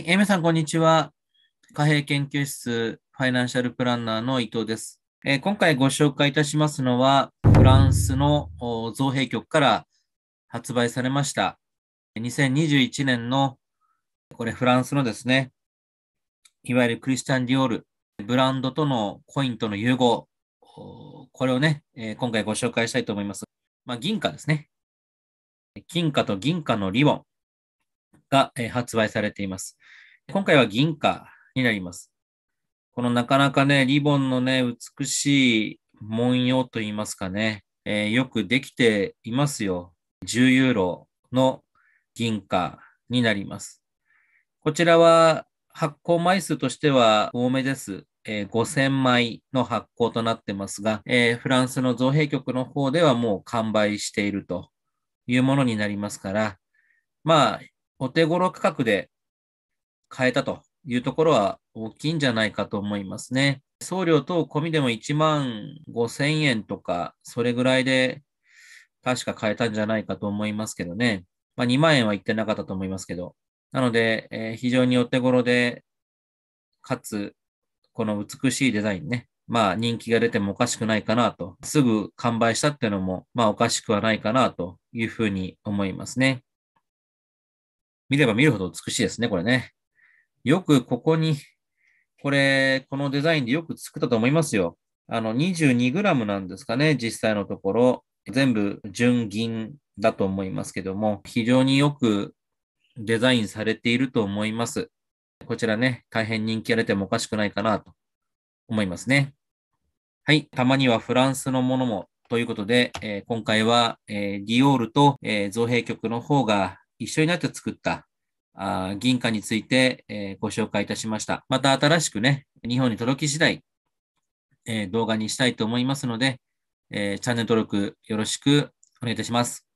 い、えみさん、こんにちは。貨幣研究室ファイナンシャルプランナーの伊藤です。えー、今回ご紹介いたしますのは、フランスの造幣局から発売されました、2021年の、これフランスのですね、いわゆるクリスチャン・ディオール、ブランドとのコインとの融合、これをね、えー、今回ご紹介したいと思います。まあ、銀貨ですね。金貨と銀貨のリボン。が発売されています。今回は銀貨になります。このなかなかね、リボンのね、美しい文様といいますかね、えー、よくできていますよ。10ユーロの銀貨になります。こちらは発行枚数としては多めです。えー、5000枚の発行となってますが、えー、フランスの造幣局の方ではもう完売しているというものになりますから、まあ、お手頃価格で買えたというところは大きいんじゃないかと思いますね。送料等込みでも1万5000円とか、それぐらいで確か買えたんじゃないかと思いますけどね。まあ、2万円は言ってなかったと思いますけど。なので、えー、非常にお手頃で、かつ、この美しいデザインね。まあ人気が出てもおかしくないかなと。すぐ完売したっていうのも、まあおかしくはないかなというふうに思いますね。見れば見るほど美しいですね、これね。よくここに、これ、このデザインでよく作ったと思いますよ。あの、22g なんですかね、実際のところ。全部純銀だと思いますけども、非常によくデザインされていると思います。こちらね、大変人気が出てもおかしくないかなと思いますね。はい、たまにはフランスのものもということで、えー、今回は、えー、ディオールと、えー、造幣局の方が一緒になって作ったあ銀貨について、えご紹介いたしました。また新しくね、日本に届き次第、え動画にしたいと思いますので、えチャンネル登録よろしくお願いいたします。